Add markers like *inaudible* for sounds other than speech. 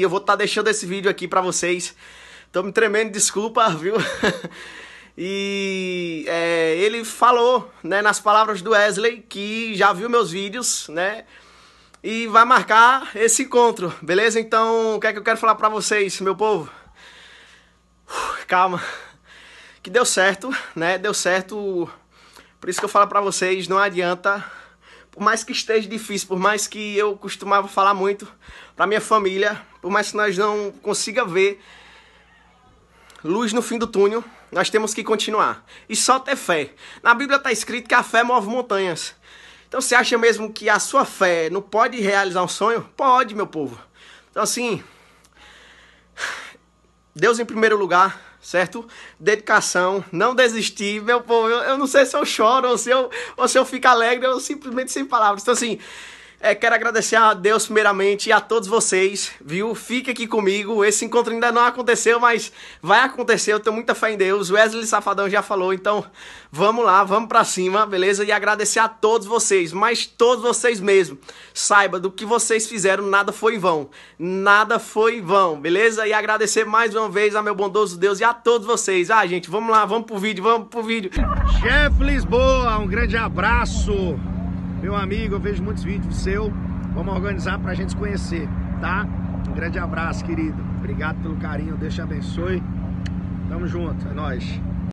E eu vou estar tá deixando esse vídeo aqui para vocês. Tô me tremendo, desculpa, *laughs* viu? e é, ele falou, né, nas palavras do Wesley, que já viu meus vídeos, né? E vai marcar esse encontro, beleza? Então, o que é que eu quero falar para vocês, meu povo? calma. Que deu certo, né? Deu certo. Por isso que eu falo para vocês, não adianta por mais que esteja difícil, por mais que eu costumava falar muito para minha família, por mais que nós não consiga ver luz no fim do túnel, nós temos que continuar. E só ter fé. Na Bíblia está escrito que a fé move montanhas. Então você acha mesmo que a sua fé não pode realizar um sonho? Pode, meu povo. Então assim, Deus em primeiro lugar, certo? Dedicação, não desistir, meu povo. Eu, eu não sei se eu choro ou se eu, ou se eu fico alegre, eu simplesmente sem palavras. Então, assim, é, quero agradecer a Deus primeiramente e a todos vocês, viu? Fica aqui comigo. Esse encontro ainda não aconteceu, mas vai acontecer. Eu tenho muita fé em Deus. Wesley Safadão já falou, então vamos lá, vamos para cima, beleza? E agradecer a todos vocês, mas todos vocês mesmo. Saiba do que vocês fizeram, nada foi em vão. Nada foi em vão, beleza? E agradecer mais uma vez a meu bondoso Deus e a todos vocês. Ah, gente, vamos lá, vamos pro vídeo, vamos pro vídeo. Chefe Lisboa, um grande abraço. Meu amigo, eu vejo muitos vídeos seu. Vamos organizar para a gente se conhecer, tá? Um grande abraço, querido. Obrigado pelo carinho. Deus te abençoe. Tamo junto. É nóis.